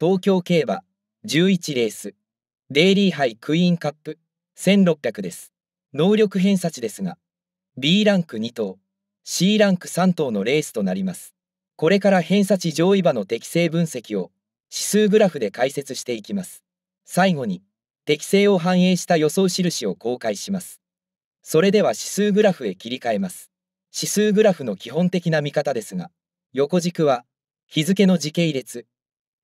東京競馬11レースデイリー杯クイーンカップ1600です能力偏差値ですが B ランク2頭 C ランク3頭のレースとなりますこれから偏差値上位馬の適正分析を指数グラフで解説していきます最後に適正を反映した予想印を公開しますそれでは指数グラフへ切り替えます指数グラフの基本的な見方ですが横軸は日付の時系列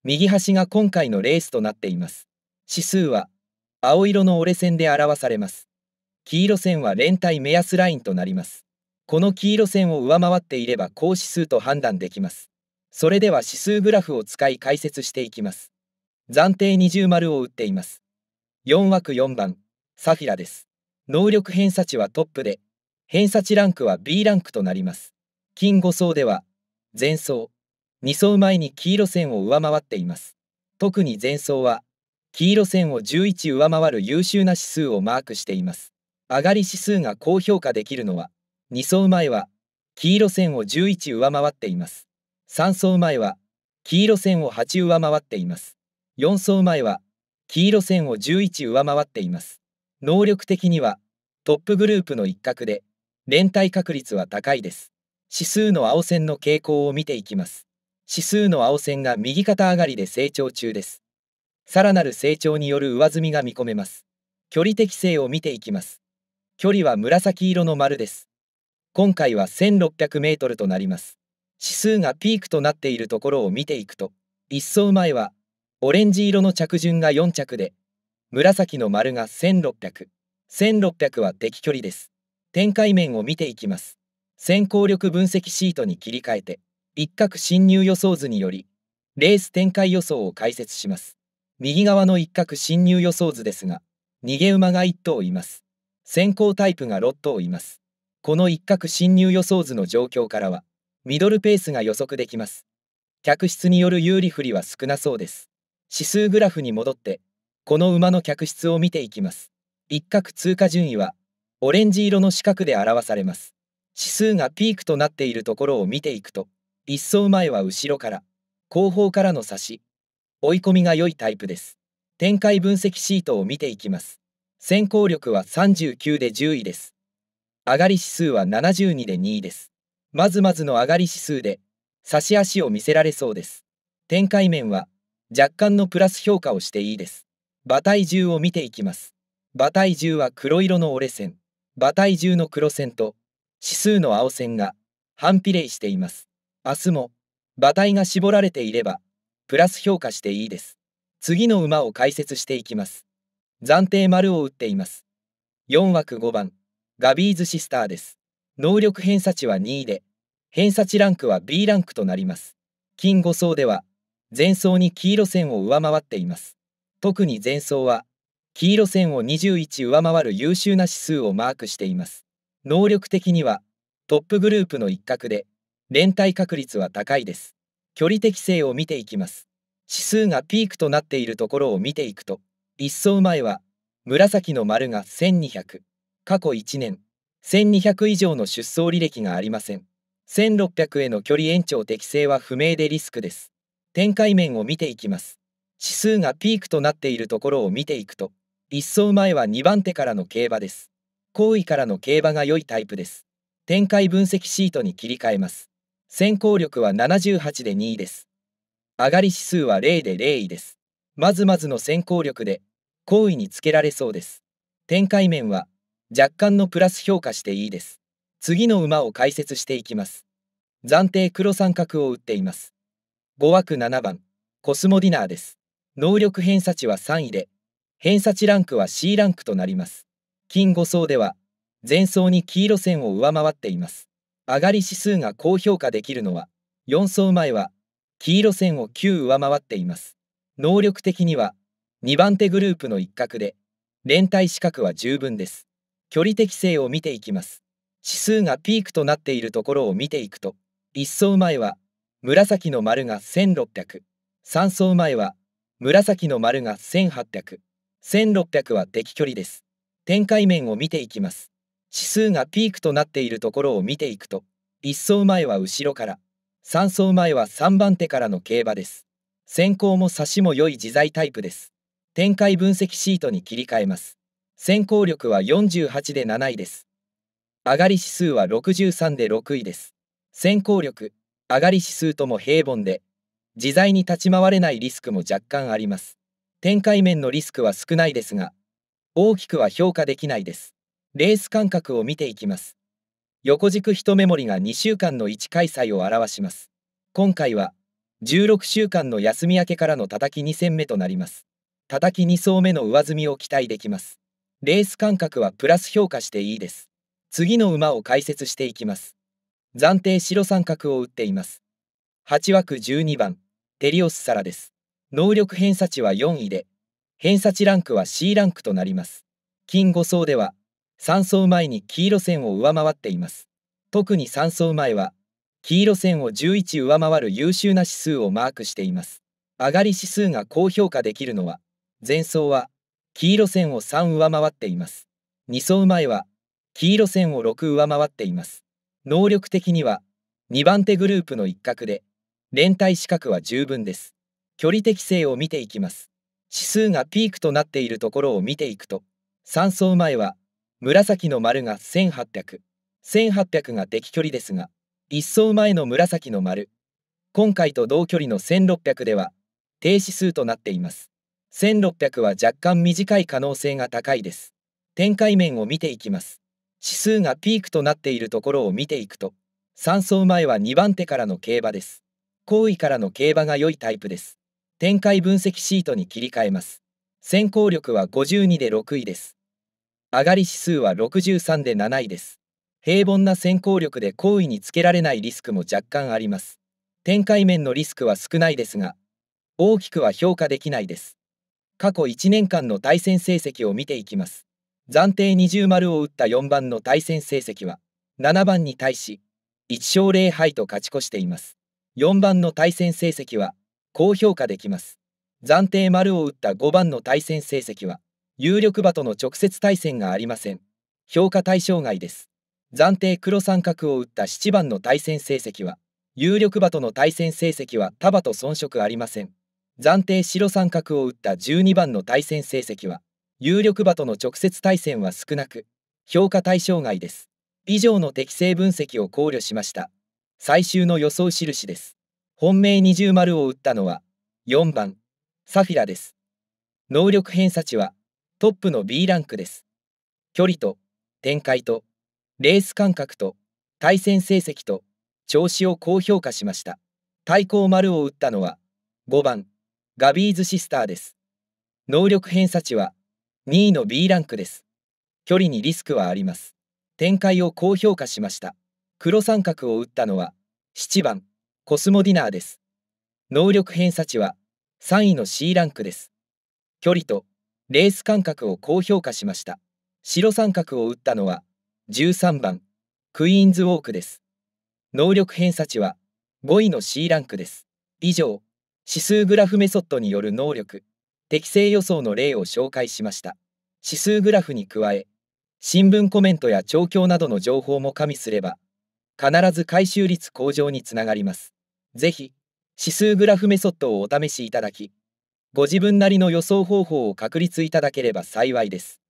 右端が今回のレースとなっています。指数は青色の折れ線で表されます。黄色線は連帯目安ラインとなります。この黄色線を上回っていれば高指数と判断できます。それでは指数グラフを使い解説していきます。暫定二重丸を打っています。4枠4番、サフィラです。能力偏差値はトップで、偏差値ランクは B ランクとなります。金5層では、前走、2走前に黄色線を上回っています。特に前走は、黄色線を11上回る優秀な指数をマークしています。上がり指数が高評価できるのは、2走前は、黄色線を11上回っています。3走前は、黄色線を8上回っています。4走前は、黄色線を11上回っています。能力的には、トップグループの一角で、連帯確率は高いです。指数の青線の傾向を見ていきます。指数の青線が右肩上がりで成長中です。さらなる成長による上積みが見込めます。距離適性を見ていきます。距離は紫色の丸です。今回は1600メートルとなります。指数がピークとなっているところを見ていくと、一層前は、オレンジ色の着順が4着で、紫の丸が1600、1600は適距離です。展開面を見ていきます。先行力分析シートに切り替えて、一角侵入予想図により、レース展開予想を解説します。右側の一角侵入予想図ですが、逃げ馬が1頭います。先行タイプが6頭います。この一角侵入予想図の状況からは、ミドルペースが予測できます。客室による有利不利は少なそうです。指数グラフに戻って、この馬の客室を見ていきます。一角通過順位は、オレンジ色の四角で表されます。指数がピークとなっているところを見ていくと、一走前は後ろから、後方からの差し、追い込みが良いタイプです。展開分析シートを見ていきます。先行力は39で10位です。上がり指数は72で2位です。まずまずの上がり指数で、差し足を見せられそうです。展開面は、若干のプラス評価をしていいです。馬体重を見ていきます。馬体重は黒色の折れ線、馬体重の黒線と、指数の青線が、反比例しています。明日も馬体が絞られていればプラス評価していいです次の馬を解説していきます暫定丸を打っています4枠5番ガビーズシスターです能力偏差値は2位で偏差値ランクは B ランクとなります金5層では前走に黄色線を上回っています特に前走は黄色線を21上回る優秀な指数をマークしています能力的にはトップグループの一角で連帯確率は高いです。距離適性を見ていきます。指数がピークとなっているところを見ていくと、一層前は、紫の丸が1200、過去1年、1200以上の出走履歴がありません。1600への距離延長適性は不明でリスクです。展開面を見ていきます。指数がピークとなっているところを見ていくと、一走前は2番手からの競馬です。後位からの競馬が良いタイプです。展開分析シートに切り替えます。先行力は78で2位です。上がり指数は0で0位です。まずまずの先行力で、好位につけられそうです。展開面は、若干のプラス評価していいです。次の馬を解説していきます。暫定黒三角を打っています。5枠7番、コスモディナーです。能力偏差値は3位で、偏差値ランクは C ランクとなります。金5層では、前走に黄色線を上回っています。上がり指数が高評価できるのは4走前は黄色線を9上回っています能力的には2番手グループの一角で連帯資格は十分です距離適性を見ていきます指数がピークとなっているところを見ていくと1走前は紫の丸が1600 3走前は紫の丸が1800 1600は適距離です展開面を見ていきます指数がピークとなっているところを見ていくと、1走前は後ろから、3走前は3番手からの競馬です。先行も差しも良い自在タイプです。展開分析シートに切り替えます。先行力は48で7位です。上がり指数は63で6位です。先行力、上がり指数とも平凡で、自在に立ち回れないリスクも若干あります。展開面のリスクは少ないですが、大きくは評価できないです。レース間隔を見ていきます。横軸一目盛りが2週間の1開催を表します。今回は16週間の休み明けからの叩き2戦目となります。叩き2層目の上積みを期待できます。レース間隔はプラス評価していいです。次の馬を解説していきます。暫定白三角を打っています。8枠12番、テリオス・サラです。能力偏差値は4位で、偏差値ランクは C ランクとなります。金5層では、三走前に黄色線を上回っています。特に三走前は、黄色線を11上回る優秀な指数をマークしています。上がり指数が高評価できるのは、前走は黄色線を3上回っています。二走前は黄色線を6上回っています。能力的には2番手グループの一角で、連帯資格は十分です。距離適性を見ていきます。指数がピークとなっているところを見ていくと、3走前は紫の丸が1800、1800が敵距離ですが、一層前の紫の丸、今回と同距離の1600では、停止数となっています。1600は若干短い可能性が高いです。展開面を見ていきます。指数がピークとなっているところを見ていくと、3走前は2番手からの競馬です。後位からの競馬が良いタイプです。展開分析シートに切り替えます。先行力は52で6位です。上がり指数は63で7位です。平凡な先行力で好位につけられないリスクも若干あります。展開面のリスクは少ないですが、大きくは評価できないです。過去1年間の対戦成績を見ていきます。暫定20丸を打った4番の対戦成績は、7番に対し、1勝0敗と勝ち越しています。4番の対戦成績は、高評価できます。暫定丸を打った5番の対戦成績は、有力馬との直接対戦がありません。評価対象外です。暫定黒三角を打った7番の対戦成績は、有力馬との対戦成績は束と遜色ありません。暫定白三角を打った12番の対戦成績は、有力馬との直接対戦は少なく、評価対象外です。以上の適正分析を考慮しました。最終の予想印です。本命二重丸を打ったのは、4番、サフィラです。能力偏差値は、トップの B ランクです。距離と展開とレース感覚と対戦成績と調子を高評価しました。対抗丸を打ったのは5番ガビーズシスターです。能力偏差値は2位の B ランクです。距離にリスクはあります。展開を高評価しました。黒三角を打ったのは7番コスモディナーです。能力偏差値は3位の C ランクです。距離とレース間隔を高評価しました。白三角を打ったのは13番クイーンズウォークです。能力偏差値は5位の C ランクです。以上、指数グラフメソッドによる能力、適正予想の例を紹介しました。指数グラフに加え、新聞コメントや調教などの情報も加味すれば、必ず回収率向上につながります。是非指数グラフメソッドをお試しいただき、ご自分なりの予想方法を確立いただければ幸いです。